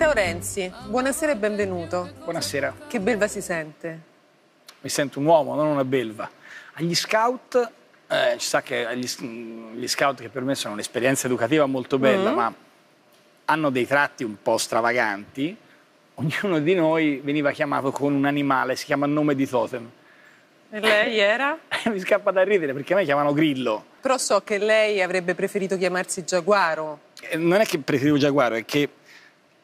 Matteo Renzi, buonasera e benvenuto. Buonasera. Che belva si sente? Mi sento un uomo, non una belva. Agli scout, eh, ci sa che agli, gli scout che per me sono un'esperienza educativa molto bella, mm -hmm. ma hanno dei tratti un po' stravaganti. Ognuno di noi veniva chiamato con un animale, si chiama nome di totem. E lei era? Mi scappa da ridere perché a me chiamano Grillo. Però so che lei avrebbe preferito chiamarsi Giaguaro. Eh, non è che preferivo Giaguaro, è che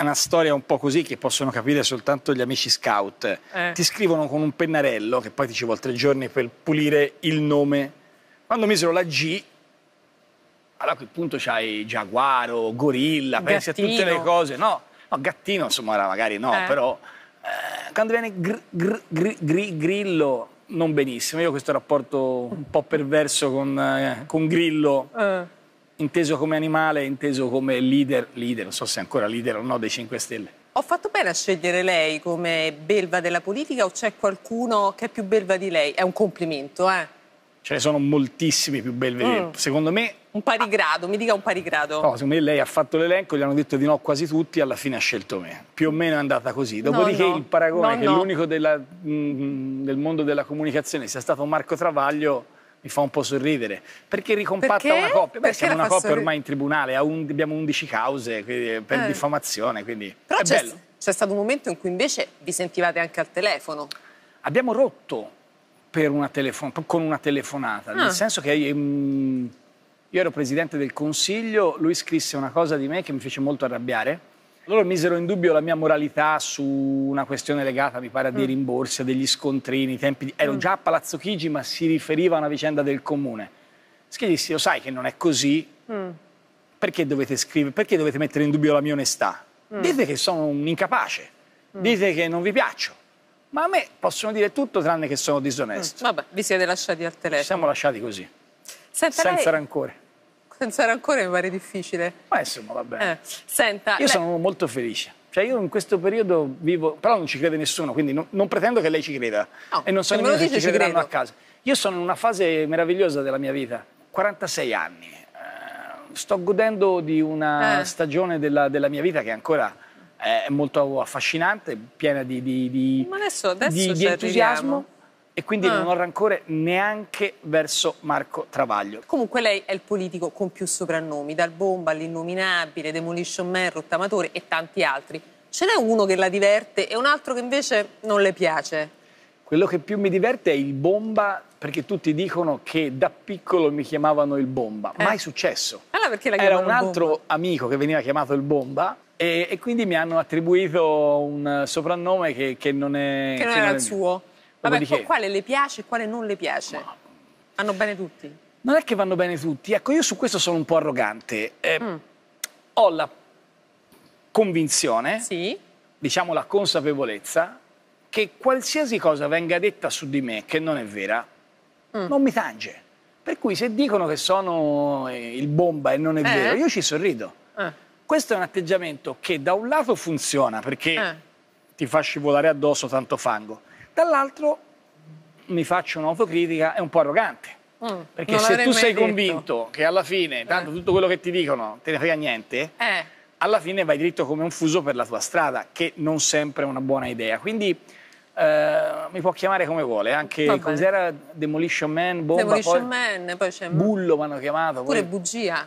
una storia un po' così che possono capire soltanto gli amici scout. Eh. Ti scrivono con un pennarello, che poi ti ci vuole tre giorni per pulire il nome. Quando misero la G, allora a quel punto c'hai Giaguaro, Gorilla, gattino. pensi a tutte le cose. No, no gattino insomma era magari no, eh. però eh, quando viene gr, gr, gr, Grillo non benissimo. Io ho questo rapporto un po' perverso con, eh, con Grillo eh inteso come animale, inteso come leader, leader, non so se è ancora leader o no, dei 5 Stelle. Ho fatto bene a scegliere lei come belva della politica o c'è qualcuno che è più belva di lei? È un complimento, eh? Ce ne sono moltissimi più belvi. Mm. Secondo me... Un parigrado, ah, mi dica un parigrado. No, secondo me lei ha fatto l'elenco, gli hanno detto di no quasi tutti, alla fine ha scelto me. Più o meno è andata così. Dopodiché no, no. il paragone no, che l'unico della, mh, mm, del mondo della comunicazione sia stato Marco Travaglio mi fa un po' sorridere, perché ricompatta perché? una coppia. Beh, perché siamo una coppia ormai in tribunale, un, abbiamo 11 cause eh, per eh. diffamazione, quindi Però è bello. C'è stato un momento in cui invece vi sentivate anche al telefono. Abbiamo rotto una con una telefonata, ah. nel senso che mm, io ero presidente del consiglio, lui scrisse una cosa di me che mi fece molto arrabbiare loro misero in dubbio la mia moralità su una questione legata, mi pare, a dei mm. rimborsi, a degli scontrini. Di... Ero mm. già a Palazzo Chigi, ma si riferiva a una vicenda del comune. Schia dissi, lo sai che non è così? Mm. Perché dovete scrivere, perché dovete mettere in dubbio la mia onestà? Mm. Dite che sono un incapace, mm. dite che non vi piaccio. Ma a me possono dire tutto tranne che sono mm. disonesto. Vabbè, vi siete lasciati al telefono. Ci siamo lasciati così, Senta, senza lei... rancore. pensare ancora mi pare difficile. Ma insomma, va bene. Eh. Senta, io lei... sono molto felice. Cioè io in questo periodo vivo, però non ci crede nessuno, quindi non, non pretendo che lei ci creda. No, e non so nemmeno se ci crederanno credo. a casa. Io sono in una fase meravigliosa della mia vita, 46 anni. Eh, sto godendo di una eh. stagione della, della mia vita che ancora è molto affascinante, piena di, di, di, adesso, adesso di entusiasmo e quindi ah. non ho rancore neanche verso Marco Travaglio. Comunque lei è il politico con più soprannomi, dal bomba all'innominabile, demolition man, rottamatore e tanti altri. Ce n'è uno che la diverte e un altro che invece non le piace. Quello che più mi diverte è il bomba, perché tutti dicono che da piccolo mi chiamavano il bomba. Eh. Mai successo. Allora ah, perché la Era un altro bomba? amico che veniva chiamato il bomba e, e, quindi mi hanno attribuito un soprannome che, che non è... Che non che era non il mio. suo. Vabbè, Dopodiché... quale le piace e quale non le piace? Ma... Vanno bene tutti? Non è che vanno bene tutti. Ecco, io su questo sono un po' arrogante. Eh, mm. Ho la convinzione, sì. diciamo la consapevolezza, che qualsiasi cosa venga detta su di me che non è vera, mm. non mi tange. Per cui se dicono che sono eh, il bomba e non è eh. vero, io ci sorrido. Eh. Questo è un atteggiamento che da un lato funziona perché eh. ti fa scivolare addosso tanto fango, dall'altro mi faccio un'autocritica, è un po' arrogante. Mm, perché se tu sei detto. convinto che alla fine, tanto eh. tutto quello che ti dicono te ne frega niente, eh. alla fine vai dritto come un fuso per la tua strada, che non sempre è una buona idea. Quindi eh, mi può chiamare come vuole, anche cos'era Demolition Man, Bomba, Demolition poi, Man, poi Bullo mi hanno chiamato. Pure poi... bugia.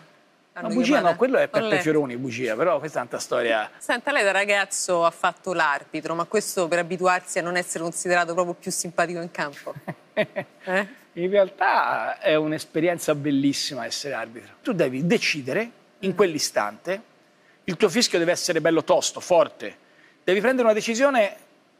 No, bugia no, quello è per Fioroni, bugia, però questa è tanta storia. Senta, lei da ragazzo ha fatto l'arbitro, ma questo per abituarsi a non essere considerato proprio più simpatico in campo? eh? In realtà è un'esperienza bellissima essere arbitro. Tu devi decidere in mm. quell'istante, il tuo fischio deve essere bello tosto, forte, devi prendere una decisione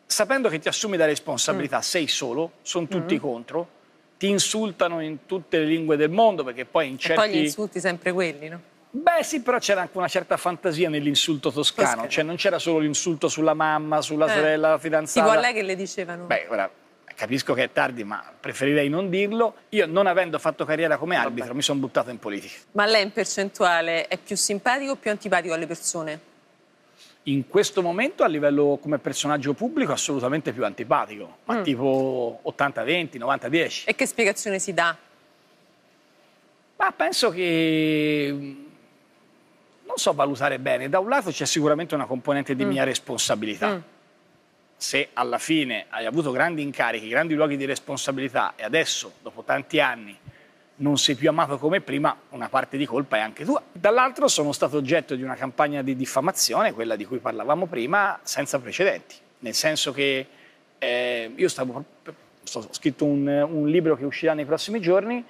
sapendo che ti assumi la responsabilità, mm. sei solo, sono tutti mm. contro, ti insultano in tutte le lingue del mondo, perché poi in certi... E poi gli insulti sempre quelli, no? Beh sì, però c'era anche una certa fantasia nell'insulto toscano, Toscana. cioè non c'era solo l'insulto sulla mamma, sulla eh. sorella, la fidanzata. Tipo a lei che le dicevano. Beh, ora, capisco che è tardi, ma preferirei non dirlo. Io non avendo fatto carriera come arbitro Vabbè. mi sono buttato in politica. Ma lei in percentuale è più simpatico o più antipatico alle persone? in questo momento a livello come personaggio pubblico assolutamente più antipatico, ma mm. tipo 80-20, 90-10. E che spiegazione si dà? Ma penso che mm, non so valutare bene. Da un lato c'è sicuramente una componente di mm. mia responsabilità. Mm. Se alla fine hai avuto grandi incarichi, grandi luoghi di responsabilità e adesso, dopo tanti anni, non sei più amato come prima, una parte di colpa è anche tua. Dall'altro sono stato oggetto di una campagna di diffamazione, quella di cui parlavamo prima, senza precedenti, nel senso che eh, io stavo, ho scritto un, un, libro che uscirà nei prossimi giorni,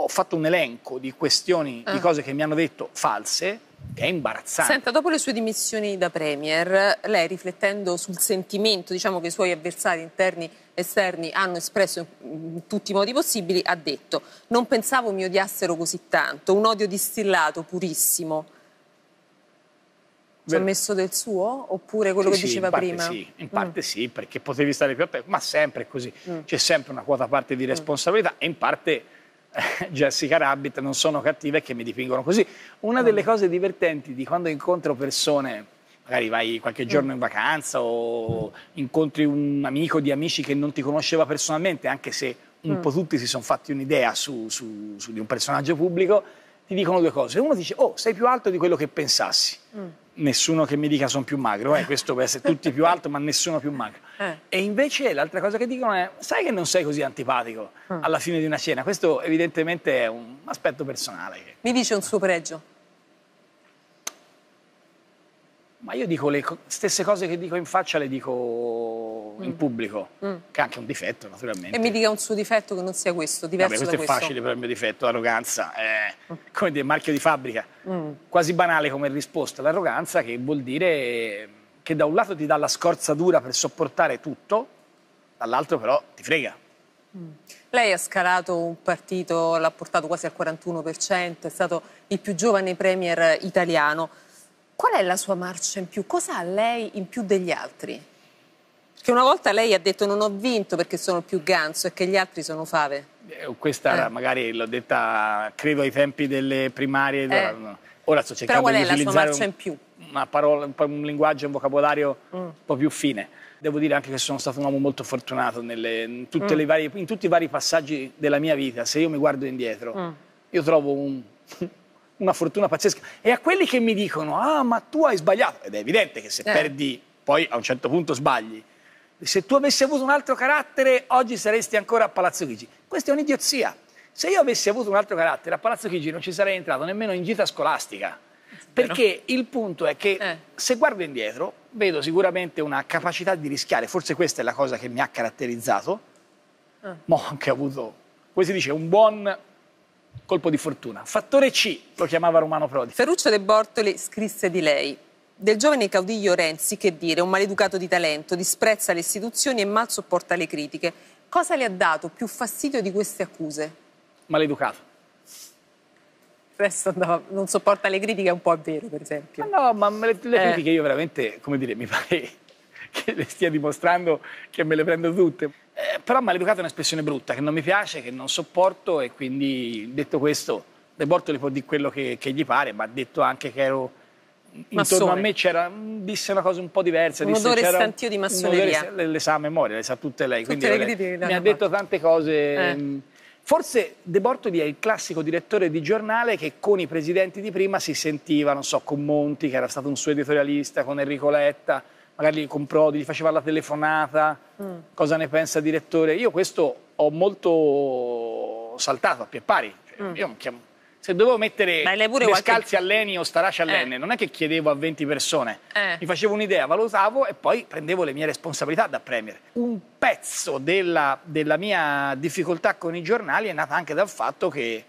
ho fatto un elenco di questioni, ah. di cose che mi hanno detto false, che è imbarazzante. Senta, dopo le sue dimissioni da Premier, lei riflettendo sul sentimento diciamo, che i suoi avversari interni e esterni hanno espresso in tutti i modi possibili, ha detto non pensavo mi odiassero così tanto, un odio distillato, purissimo. Ci ha messo del suo? Oppure quello sì, che sì, diceva prima? Sì, in mm. parte mm. sì, perché potevi stare più aperto, ma sempre così. Mm. C'è sempre una quota parte di mm. responsabilità mm. e in parte Jessica Rabbit non sono cattive che mi dipingono così. Una delle mm. cose divertenti di quando incontro persone magari vai qualche mm. giorno in vacanza o incontri un amico di amici che non ti conosceva personalmente, anche se un mm. po' tutti si sono fatti un'idea su, su, su di un personaggio pubblico, ti dicono due cose. Uno dice, oh, sei più alto di quello che pensassi. Mm. Nessuno che mi dica sono più magro, eh, eh. questo per essere tutti più alto, ma nessuno più magro. Eh. E invece l'altra cosa che dicono è, sai che non sei così antipatico mm. alla fine di una cena. Questo evidentemente è un aspetto personale. Mi dice un suo pregio. Ma io dico le stesse cose che dico in faccia, le dico mm. in pubblico, mm. che è anche un difetto naturalmente. E mi dica un suo difetto che non sia questo, diverso Vabbè, questo da questo. Questo è facile però il mio difetto, l'arroganza, è, mm. come dire, marchio di fabbrica, mm. quasi banale come risposta, l'arroganza che vuol dire che da un lato ti dà la scorza dura per sopportare tutto, dall'altro però ti frega. Mm. Lei ha scalato un partito, l'ha portato quasi al 41%, è stato il più giovane premier italiano. Qual è la sua marcia in più? Cosa ha lei in più degli altri? Perché una volta lei ha detto non ho vinto perché sono più ganso e che gli altri sono fave. Eh, questa eh. magari l'ho detta, credo, ai tempi delle primarie. Eh. Ora sto cercando Però qual è di la sua marcia in più? Una parola, un linguaggio, un vocabolario mm. un po' più fine. Devo dire anche che sono stato un uomo molto fortunato nelle, in, mm. varie, in, tutti i vari passaggi della mia vita. Se io mi guardo indietro, mm. io trovo un, una fortuna pazzesca. E a quelli che mi dicono, ah, ma tu hai sbagliato, ed è evidente che se eh. perdi, poi a un certo punto sbagli. Se tu avessi avuto un altro carattere, oggi saresti ancora a Palazzo Chigi. Questa è un'idiozia. Se io avessi avuto un altro carattere, a Palazzo Chigi non ci sarei entrato nemmeno in gita scolastica. Perché il punto è che eh. se guardo indietro vedo sicuramente una capacità di rischiare, forse questa è la cosa che mi ha caratterizzato, eh. ma ho anche avuto, come si dice, un buon colpo di fortuna. Fattore C, lo chiamava Romano Prodi. Ferruccio De Bortoli scrisse di lei, del giovane Caudiglio Renzi, che dire, un maleducato di talento, disprezza le istituzioni e mal sopporta le critiche. Cosa le ha dato più fastidio di queste accuse? Maleducato. Adesso no, non sopporta le critiche, è un po' vero, per esempio. Ma no, ma le, le eh. critiche io veramente, come dire, mi pare che le stia dimostrando che me le prendo tutte. Eh, però maleducato è un'espressione brutta, che non mi piace, che non sopporto e quindi, detto questo, De Bortoli può dire quello che, che gli pare, ma ha detto anche che ero Massone. intorno a me c'era mm, disse una cosa un po' diversa. Un odore stantio di massoneria. Odore, le sa a memoria, le sa tutte lei. Tutte quindi, le critiche, mi ha detto tante cose... Eh. Mm. Forse De Bortoli è il classico direttore di giornale che con i presidenti di prima si sentiva, non so, con Monti, che era stato un suo editorialista, con Enrico Letta, magari con Prodi, gli faceva la telefonata, mm. cosa ne pensa direttore? Io questo ho molto saltato a pie pari. Cioè, mm. Io non chiamo se dovevo mettere le qualche... scalzi a Leni o Starace a Lenne, eh. non è che chiedevo a 20 persone, eh. mi facevo un'idea, valutavo e poi prendevo le mie responsabilità da Premier. Un pezzo della, della mia difficoltà con i giornali è nata anche dal fatto che eh,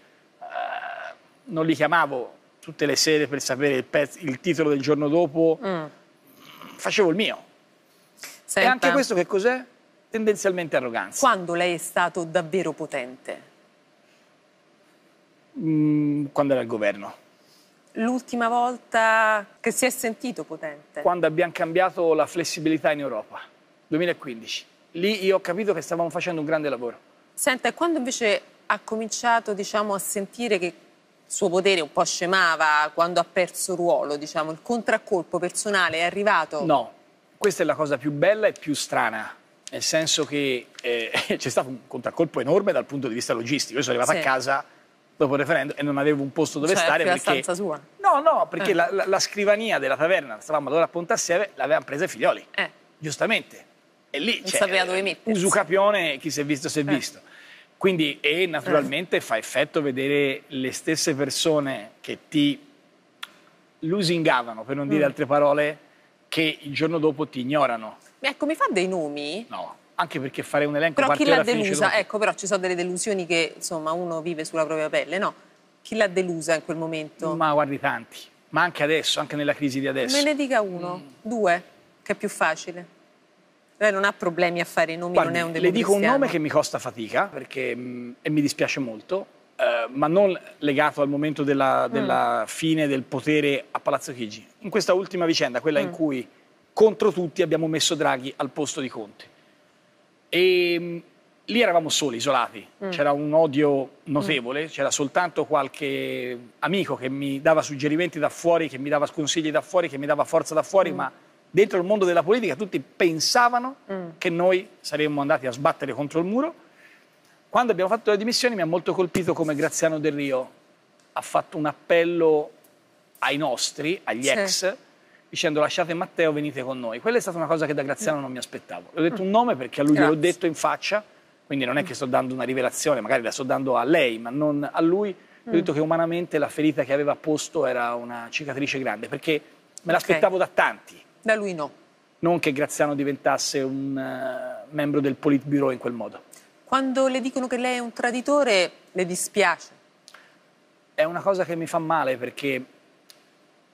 non li chiamavo tutte le sere per sapere il, pezzo, il titolo del giorno dopo, mm. facevo il mio. Senta. E anche questo che cos'è? Tendenzialmente arroganza. Quando lei è stato davvero potente? Mm, quando era al governo. L'ultima volta che si è sentito potente? Quando abbiamo cambiato la flessibilità in Europa, 2015. Lì io ho capito che stavamo facendo un grande lavoro. Senta, e quando invece ha cominciato diciamo, a sentire che il suo potere un po' scemava quando ha perso ruolo, diciamo, il contraccolpo personale è arrivato? No, questa è la cosa più bella e più strana, nel senso che eh, c'è stato un contraccolpo enorme dal punto di vista logistico. Io sono arrivato sì. a casa dopo il referendum e non avevo un posto dove cioè, stare perché... stanza sua? No, no, perché eh. la, la, la, scrivania della taverna, stavamo allora a Pontassieve, l'avevano presa i figlioli. Eh. Giustamente. E lì non cioè, sapeva dove mettersi. Usucapione, chi si è visto si è eh. visto. Quindi, e naturalmente eh. fa effetto vedere le stesse persone che ti lusingavano, per non dire mm. altre parole, che il giorno dopo ti ignorano. ecco, mi fa dei nomi? No anche perché fare un elenco però chi l'ha delusa? Ecco, però ci sono delle delusioni che insomma uno vive sulla propria pelle, no? Chi l'ha delusa in quel momento? Ma guardi tanti, ma anche adesso, anche nella crisi di adesso. Me ne dica mm. uno, mm. due, che è più facile. Lei non ha problemi a fare i nomi, guardi, non è un delusione. Le dico un nome che mi costa fatica perché, mh, mm, e mi dispiace molto, eh, ma non legato al momento della, mm. della mm. fine del potere a Palazzo Chigi. In questa ultima vicenda, quella mm. in cui contro tutti abbiamo messo Draghi al posto di Conte e ehm, lì eravamo soli, isolati, mm. c'era un odio notevole, mm. c'era soltanto qualche amico che mi dava suggerimenti da fuori, che mi dava consigli da fuori, che mi dava forza da fuori, mm. ma dentro il mondo della politica tutti pensavano mm. che noi saremmo andati a sbattere contro il muro. Quando abbiamo fatto le dimissioni mi ha molto colpito come Graziano Del Rio ha fatto un appello ai nostri, agli sì. ex, dicendo lasciate Matteo, venite con noi. Quella è stata una cosa che da Graziano non mi aspettavo. Le ho detto un mm. nome perché a lui gliel'ho detto in faccia, quindi non è che sto dando una rivelazione, magari la sto dando a lei, ma non a lui. Ho mm. detto che umanamente la ferita che aveva posto era una cicatrice grande, perché me l'aspettavo okay. da tanti. Da lui no. Non che Graziano diventasse un uh, membro del Politburo in quel modo. Quando le dicono che lei è un traditore, le dispiace? È una cosa che mi fa male perché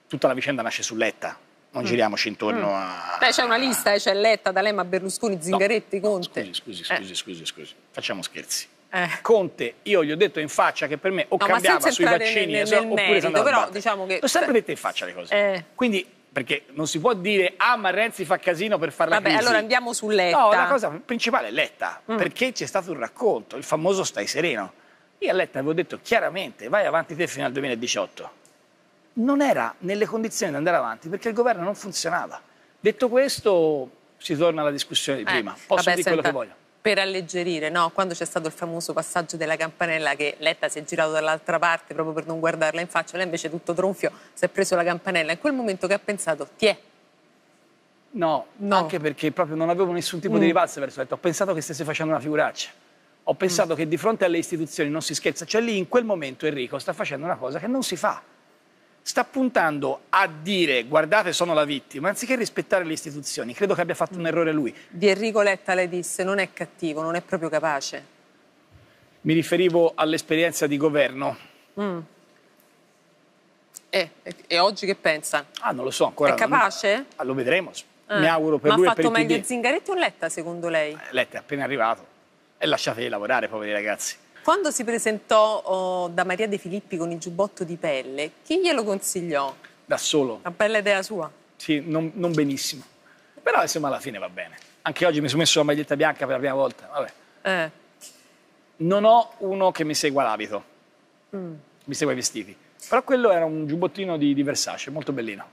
tutta la vicenda nasce su Letta, non mm. giriamoci intorno mm. a... Beh, c'è una lista, eh, c'è Letta, D'Alema, Berlusconi, Zingaretti, no. Conte. Scusi, scusi, scusi, eh. scusi, scusi, facciamo scherzi. Eh. Conte, io gli ho detto in faccia che per me o no, cambiava sui vaccini nel, nel, nel oppure merito, però diciamo che... L'ho sempre detto in faccia le cose. Eh. Quindi, perché non si può dire, ah ma Renzi fa casino per fare la Vabbè, crisi. allora andiamo su Letta. No, la cosa principale è Letta, mm. perché c'è stato un racconto, il famoso stai sereno. Io a Letta avevo detto chiaramente, vai avanti te fino al 2018 non era nelle condizioni di andare avanti perché il governo non funzionava. Detto questo, si torna alla discussione di eh, prima. Eh, Posso vabbè, dire quello senta, che voglio. Per alleggerire, no? quando c'è stato il famoso passaggio della campanella che Letta si è girato dall'altra parte proprio per non guardarla in faccia, lei invece tutto tronfio si è preso la campanella. In quel momento che ha pensato, ti è. No, no, anche perché proprio non avevo nessun tipo mm. di rivalsa verso Letta. Ho pensato che stesse facendo una figuraccia. Ho pensato mm. che di fronte alle istituzioni non si scherza. Cioè lì in quel momento Enrico sta facendo una cosa che non si fa sta puntando a dire guardate sono la vittima, anziché rispettare le istituzioni. Credo che abbia fatto un mm. errore lui. Di Enrico Letta le disse non è cattivo, non è proprio capace. Mi riferivo all'esperienza di governo. Mm. Eh, e, e, oggi che pensa? Ah, non lo so ancora. È capace? Non... Ah, lo vedremo. Eh. Mi auguro per Ma lui Ma ha fatto meglio Zingaretti o Letta secondo lei? Eh, Letta è appena arrivato e lasciatevi lavorare poveri ragazzi. Quando si presentò oh, da Maria De Filippi con il giubbotto di pelle, chi glielo consigliò? Da solo. La bella idea sua? Sì, non, non benissimo. Però insomma alla fine va bene. Anche oggi mi sono messo la maglietta bianca per la prima volta, vabbè. Eh. Non ho uno che mi segua l'abito, mm. mi segua i vestiti. Però quello era un giubbottino di, di Versace, molto bellino.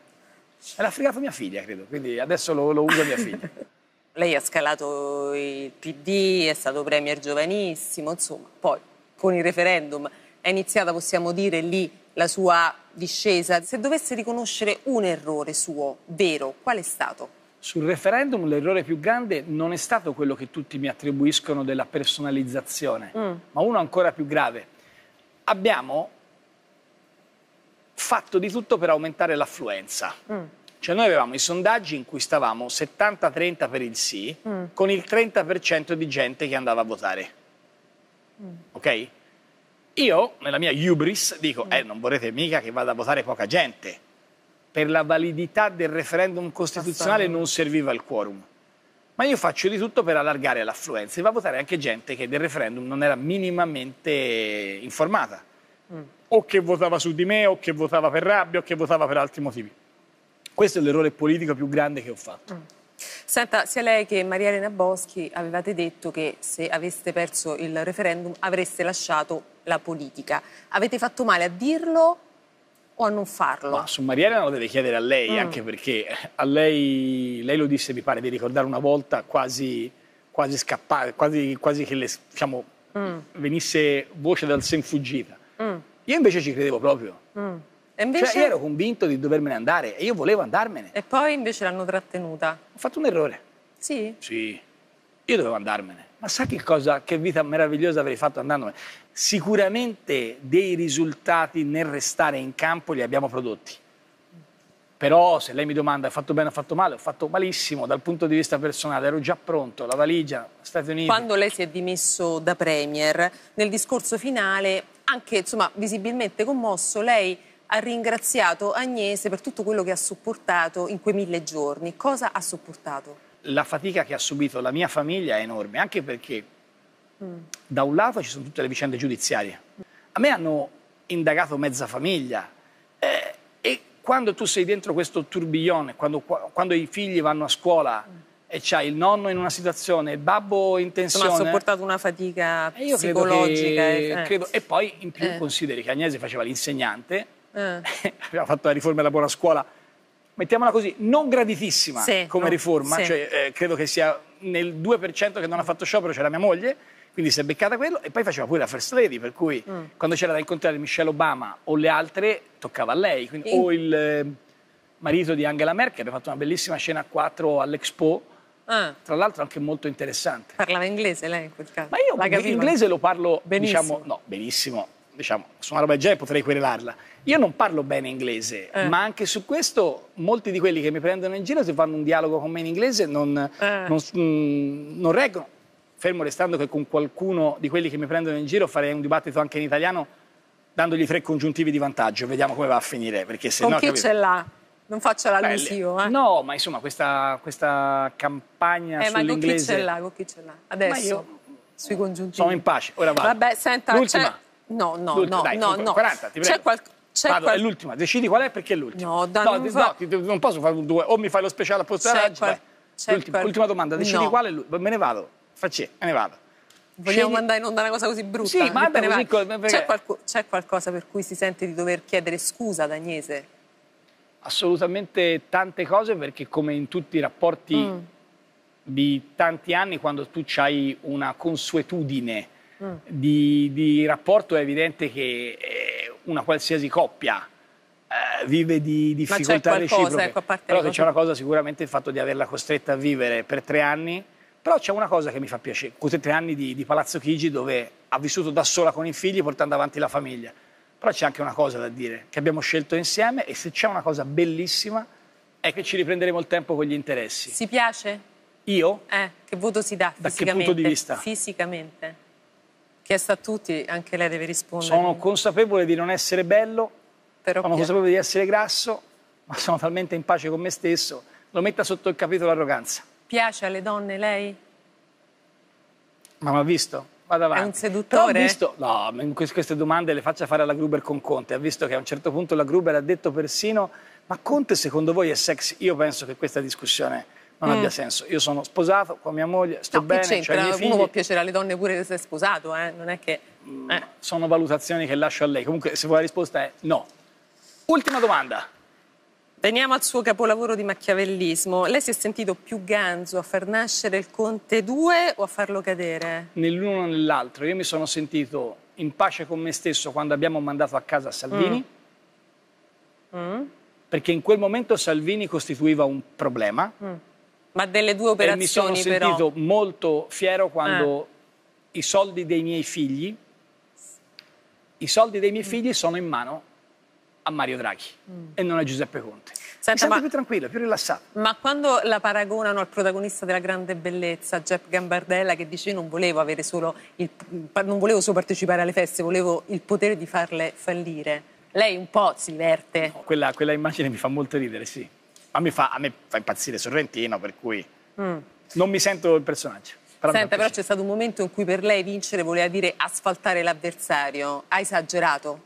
E l'ha fregato mia figlia, credo, quindi adesso lo, lo usa mia figlia. lei ha scalato il PD, è stato premier giovanissimo, insomma, poi con il referendum è iniziata, possiamo dire, lì la sua discesa. Se dovesse riconoscere un errore suo vero, qual è stato? Sul referendum l'errore più grande non è stato quello che tutti mi attribuiscono della personalizzazione, mm. ma uno ancora più grave. Abbiamo fatto di tutto per aumentare l'affluenza. Mm cioè noi avevamo i sondaggi in cui stavamo 70-30 per il sì, mm. con il 30% di gente che andava a votare. Mm. Ok? Io, nella mia hubris, dico, mm. eh, non vorrete mica che vada a votare poca gente. Per la validità del referendum costituzionale non serviva il quorum. Ma io faccio di tutto per allargare l'affluenza e va a votare anche gente che del referendum non era minimamente informata. Mm. O che votava su di me, o che votava per rabbia, o che votava per altri motivi. Questo è l'errore politico più grande che ho fatto. Mm. Senta, sia lei che Maria Elena Boschi avevate detto che se aveste perso il referendum avreste lasciato la politica. Avete fatto male a dirlo o a non farlo? Ma su Maria Elena lo deve chiedere a lei, mm. anche perché eh, a lei, lei lo disse, mi pare di ricordare una volta, quasi, quasi scappare, quasi, quasi che le, diciamo, mm. venisse voce dal sen fuggita. Mm. Io invece ci credevo proprio. Mm. Cioè, invece... Cioè, io ero convinto di dovermene andare e io volevo andarmene. E poi invece l'hanno trattenuta. Ho fatto un errore. Sì? Sì. Io dovevo andarmene. Ma sai che cosa, che vita meravigliosa avrei fatto andandomene? Sicuramente dei risultati nel restare in campo li abbiamo prodotti. Però se lei mi domanda, ha fatto bene o ha fatto male, ho fatto malissimo dal punto di vista personale, ero già pronto, la valigia, Stati Uniti. Quando lei si è dimesso da Premier, nel discorso finale, anche insomma, visibilmente commosso, lei ha ringraziato Agnese per tutto quello che ha supportato in quei mille giorni. Cosa ha supportato? La fatica che ha subito la mia famiglia è enorme, anche perché mm. da un lato ci sono tutte le vicende giudiziarie. A me hanno indagato mezza famiglia eh, e quando tu sei dentro questo turbiglione, quando, quando i figli vanno a scuola... Mm e c'hai il nonno in una situazione, il babbo in tensione. Insomma, ha sopportato una fatica psicologica. Credo che, eh. credo, e poi in più eh. consideri che Agnese faceva l'insegnante eh. abbiamo fatto la riforma della buona scuola, mettiamola così, non graditissima sì, come no, riforma, sì. cioè, eh, credo che sia nel 2% che non ha fatto sciopero c'era mia moglie, quindi si è beccata quello e poi faceva pure la first lady, per cui mm. quando c'era da incontrare Michelle Obama o le altre toccava a lei, quindi, In... o il eh, marito di Angela Merkel, abbiamo fatto una bellissima scena a quattro all'Expo, Ah. Tra l'altro anche molto interessante. Parlava inglese lei in quel caso? Ma io l'inglese lo parlo, diciamo, benissimo. diciamo, no, benissimo, diciamo, su una roba del genere potrei querelarla. Io non parlo bene inglese, eh. ma anche su questo molti di quelli che mi prendono in giro se fanno un dialogo con me in inglese non, eh. non, mm, non reggono. Fermo restando che con qualcuno di quelli che mi prendono in giro farei un dibattito anche in italiano dandogli tre congiuntivi di vantaggio. Vediamo come va a finire. Perché se con no, chi capito? ce l'ha? Non faccio l'allusivo, eh? No, ma insomma, questa, questa campagna eh, sull'inglese... Eh, ma con chi ce l'ha? Adesso, io... sui congiuntivi. Sono in pace, ora va. Vabbè, senta, L'ultima. No, no, no, dai, no, no. 40, ti prego. C'è qualcosa... Vado, qual... è l'ultima, decidi qual è perché è l'ultima. No, dai, no, non, fa... no, non posso fare un due, o mi fai lo speciale a posto Raggi, qual... l'ultima, qual... domanda, decidi no. qual è l'ultima, me ne vado, facci, me ne vado. Vogliamo Scegli... mandare in onda una cosa così brutta? Sì, ma ne così... C'è, qualco... c'è qualcosa per cui si sente di dover chiedere scusa ad Agnese? Assolutamente tante cose, perché come in tutti i rapporti mm. di tanti anni, quando tu hai una consuetudine Mm. di, di, rapporto è evidente che eh, una qualsiasi coppia eh, vive di difficoltà Ma qualcosa, reciproche. Ecco, però c'è una cosa sicuramente il fatto di averla costretta a vivere per tre anni, però c'è una cosa che mi fa piacere, questi tre anni di, di Palazzo Chigi dove ha vissuto da sola con i figli portando avanti la famiglia. Però c'è anche una cosa da dire, che abbiamo scelto insieme e se c'è una cosa bellissima è che ci riprenderemo il tempo con gli interessi. Si piace? Io? Eh, che voto si dà fisicamente? Da che punto di vista? Fisicamente chiesto a tutti, anche lei deve rispondere. Sono consapevole di non essere bello, Però sono piano. consapevole di essere grasso, ma sono talmente in pace con me stesso, lo metta sotto il capitolo arroganza. Piace alle donne lei? Ma mi ha visto? Vado avanti. È un seduttore? visto, no, queste domande le faccia fare alla Gruber con Conte. Ha visto che a un certo punto la Gruber ha detto persino ma Conte secondo voi è sexy? Io penso che questa discussione non mm. abbia senso. Io sono sposato con mia moglie, sto no, bene, c'ho i miei può piacere alle donne pure se sei sposato, eh? non è che... Mm, eh. Sono valutazioni che lascio a lei. Comunque, se vuoi la risposta è no. Ultima domanda. Veniamo al suo capolavoro di macchiavellismo. Lei si è sentito più ganzo a far nascere il Conte 2 o a farlo cadere? Nell'uno o nell'altro. Io mi sono sentito in pace con me stesso quando abbiamo mandato a casa Salvini. Mm. Mm. Perché in quel momento Salvini costituiva un problema. Mm ma delle due operazioni e mi sono sentito molto fiero quando eh. i soldi dei miei figli i soldi dei miei mm. figli sono in mano a Mario Draghi mm. e non a Giuseppe Conte. Senta, mi ma, più tranquillo, più rilassato. Ma quando la paragonano al protagonista della grande bellezza, Jeff Gambardella, che dice io non volevo, avere solo il, non volevo solo partecipare alle feste, volevo il potere di farle fallire, lei un po' si diverte. No, quella, quella immagine mi fa molto ridere, sì. Ma mi fa, a me fa impazzire Sorrentino, per cui mm. non mi sento il personaggio. Senta, però c'è stato un momento in cui per lei vincere voleva dire asfaltare l'avversario. Ha esagerato?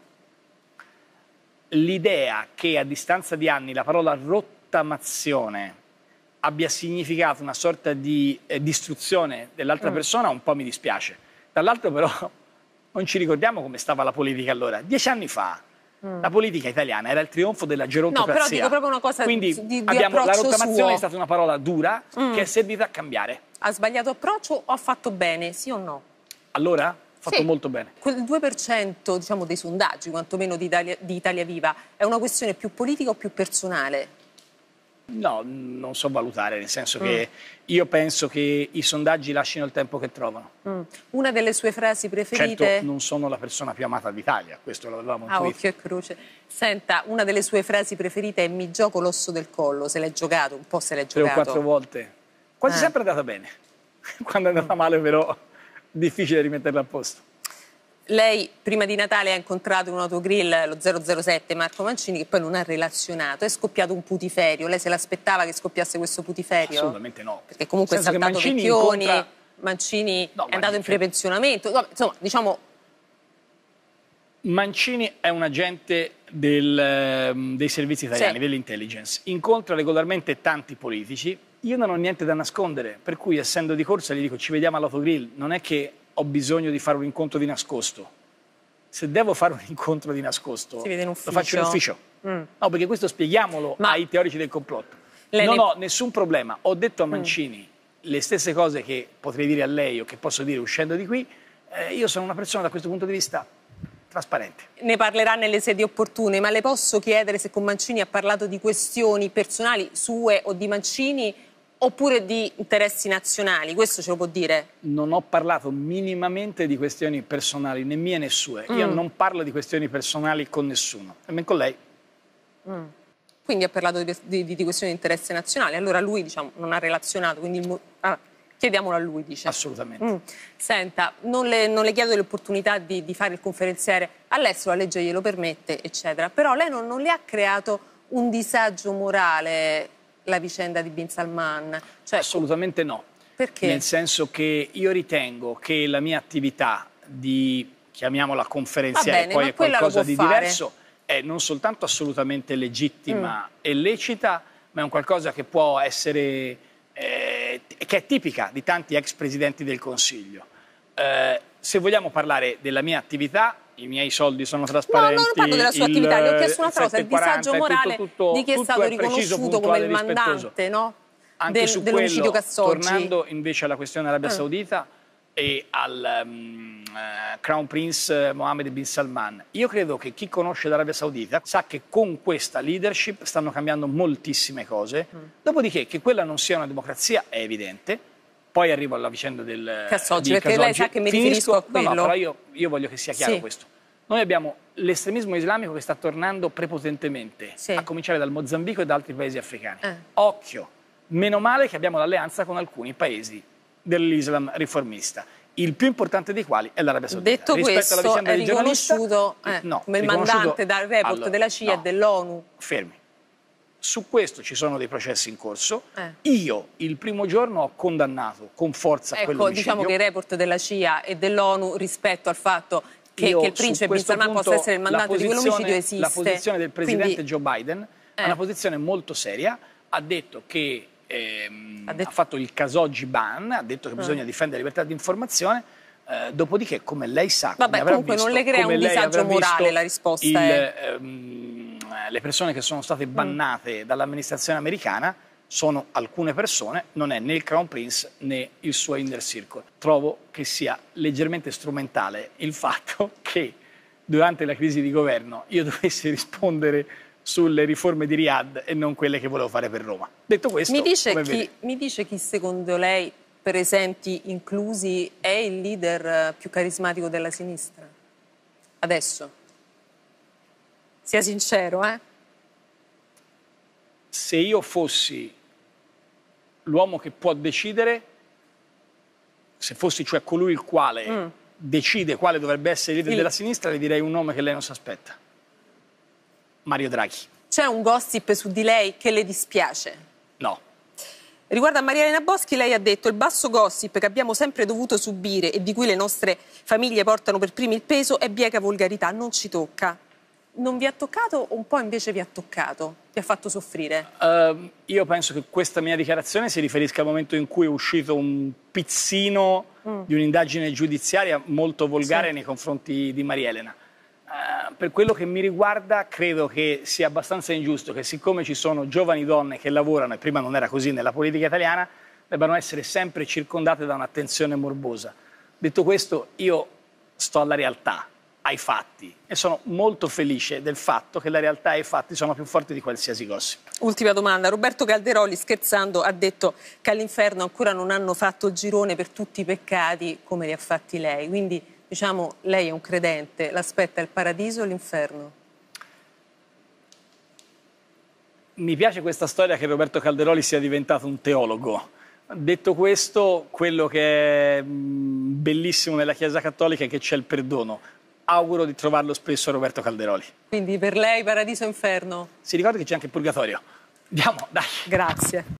L'idea che a distanza di anni la parola rottamazione abbia significato una sorta di eh, distruzione dell'altra mm. persona un po' mi dispiace. Dall'altro però non ci ricordiamo come stava la politica allora. Dieci anni fa Mm. La politica italiana era il trionfo della gerontocrazia. No, però dico proprio una cosa Quindi di, di abbiamo, la rottamazione suo. è stata una parola dura mm. che è servita a cambiare. Ha sbagliato approccio o ha fatto bene, sì o no? Allora? fatto sì. molto bene. Quel 2% diciamo, dei sondaggi, quantomeno di Italia, di Italia Viva, è una questione più politica o più personale? No, non so valutare, nel senso mm. che io penso che i sondaggi lasciano il tempo che trovano. Mm. Una delle sue frasi preferite? Certo, non sono la persona più amata d'Italia, questo l'avevamo ah, intuito. occhio e croce. Senta, una delle sue frasi preferite è mi gioco l'osso del collo, se l'è giocato, un po' se l'è giocato. Tre o quattro volte. Quasi eh. sempre è andata bene. Quando è andata mm. male però difficile rimetterla a posto lei prima di Natale ha incontrato un autogrill lo 007 Marco Mancini che poi non ha relazionato, è scoppiato un putiferio, lei se l'aspettava che scoppiasse questo putiferio? Assolutamente no. Perché comunque è saltato Mancini Vecchioni, incontra... Mancini no, è andato in prepensionamento, insomma diciamo... Mancini è un agente del, ehm, dei servizi italiani, sì. dell'intelligence, incontra regolarmente tanti politici, io non ho niente da nascondere, per cui essendo di corsa gli dico ci vediamo all'autogrill, non è che ho bisogno di fare un incontro di nascosto. Se devo fare un incontro di nascosto, in lo faccio in ufficio. Mm. No, perché questo spieghiamolo Ma... ai teorici del complotto. Lei non ne... ho nessun problema. Ho detto a mm. Mancini mm. le stesse cose che potrei dire a lei o che posso dire uscendo di qui. Eh, io sono una persona da questo punto di vista trasparente. Ne parlerà nelle sedi opportune, ma le posso chiedere se con Mancini ha parlato di questioni personali sue o di Mancini oppure di interessi nazionali? Questo ce lo può dire? Non ho parlato minimamente di questioni personali, né mie né sue. Mm. Io non parlo di questioni personali con nessuno, nemmeno con lei. Mm. Quindi ha parlato di, di, di, questioni di interesse nazionale, allora lui diciamo, non ha relazionato, quindi ah, chiediamolo a lui, dice. Assolutamente. Mm. Senta, non le, non le, chiedo l'opportunità di, di, fare il conferenziere, all'estero la legge glielo permette, eccetera, però lei non, non le ha creato un disagio morale la vicenda di Bin Salman? Cioè, Assolutamente no. Perché? Nel senso che io ritengo che la mia attività di, chiamiamola conferenziere, bene, poi è qualcosa di fare. diverso, è non soltanto assolutamente legittima mm. e lecita, ma è un qualcosa che può essere, eh, che è tipica di tanti ex presidenti del Consiglio. Eh, se vogliamo parlare della mia attività, i miei soldi sono trasparenti. No, non parlo della sua attività, gli ho chiesto una cosa, il disagio morale tutto, tutto, di chi è stato è riconosciuto come il mandante no? Anche Del, dell'omicidio Cassoggi. Tornando invece alla questione dell'Arabia ah. Saudita e al um, uh, Crown Prince eh, Mohammed bin Salman, io credo che chi conosce l'Arabia Saudita sa che con questa leadership stanno cambiando moltissime cose, mm. dopodiché che quella non sia una democrazia è evidente, poi arrivo alla vicenda del Cassoggi, cioè, perché lei sa che mi Finisco, riferisco a quello. No, no, però io, io voglio che sia chiaro sì. questo. Noi abbiamo l'estremismo islamico che sta tornando prepotentemente, sì. a cominciare dal Mozambico e da altri paesi africani. Eh. Occhio, meno male che abbiamo l'alleanza con alcuni paesi dell'Islam riformista il più importante dei quali è l'Arabia Saudita. Detto Rispetto questo, è riconosciuto eh, no, come il mandante dal report allora, della CIA e no, dell'ONU. Fermi. Su questo ci sono dei processi in corso. Eh. Io il primo giorno ho condannato con forza ecco, che Ecco, diciamo che i report della CIA e dell'ONU rispetto al fatto che, che il principe Bin Salman possa essere il mandato di quell'omicidio esiste. La posizione del presidente Quindi, Joe Biden eh. è una posizione molto seria. Ha detto che ehm, ha, detto... ha, fatto il Casogi ban, ha detto che eh. bisogna difendere la libertà di informazione. Eh, dopodiché, come lei sa, Vabbè, come comunque visto, non le crea un disagio morale la risposta. Il, è... ehm, le persone che sono state mm. bannate mm. dall'amministrazione americana sono alcune persone, non è né il Crown Prince né il suo inner circle. Trovo che sia leggermente strumentale il fatto che durante la crisi di governo io dovessi rispondere sulle riforme di Riyadh e non quelle che volevo fare per Roma. Detto questo, mi dice, chi, mi dice chi secondo lei, per esempio inclusi, è il leader eh, più carismatico della sinistra? Adesso? Sia sincero, eh? Se io fossi l'uomo che può decidere, se fossi cioè colui il quale mm. decide quale dovrebbe essere il leader il... della sinistra, le direi un nome che lei non si aspetta. Mario Draghi. C'è un gossip su di lei che le dispiace? No. Riguardo a Maria Elena Boschi, lei ha detto il basso gossip che abbiamo sempre dovuto subire e di cui le nostre famiglie portano per primi il peso è bieca volgarità, non ci tocca non vi ha toccato o un po' invece vi ha toccato, vi ha fatto soffrire? Uh, io penso che questa mia dichiarazione si riferisca al momento in cui è uscito un pizzino mm. di un'indagine giudiziaria molto volgare sì. nei confronti di Marielena. Uh, per quello che mi riguarda credo che sia abbastanza ingiusto che siccome ci sono giovani donne che lavorano, e prima non era così nella politica italiana, debbano essere sempre circondate da un'attenzione morbosa. Detto questo, io sto alla realtà ai fatti e sono molto felice del fatto che la realtà e i fatti sono più forti di qualsiasi gossip. Ultima domanda, Roberto Calderoli scherzando ha detto che all'inferno ancora non hanno fatto il girone per tutti i peccati come li ha fatti lei, quindi diciamo lei è un credente, l'aspetta il paradiso o l'inferno? Mi piace questa storia che Roberto Calderoli sia diventato un teologo, Detto questo, quello che è mm, bellissimo nella Chiesa Cattolica è che c'è il perdono auguro di trovarlo spesso Roberto Calderoli. Quindi per lei paradiso e inferno. Si ricorda che c'è anche il purgatorio. Andiamo, dai. Grazie.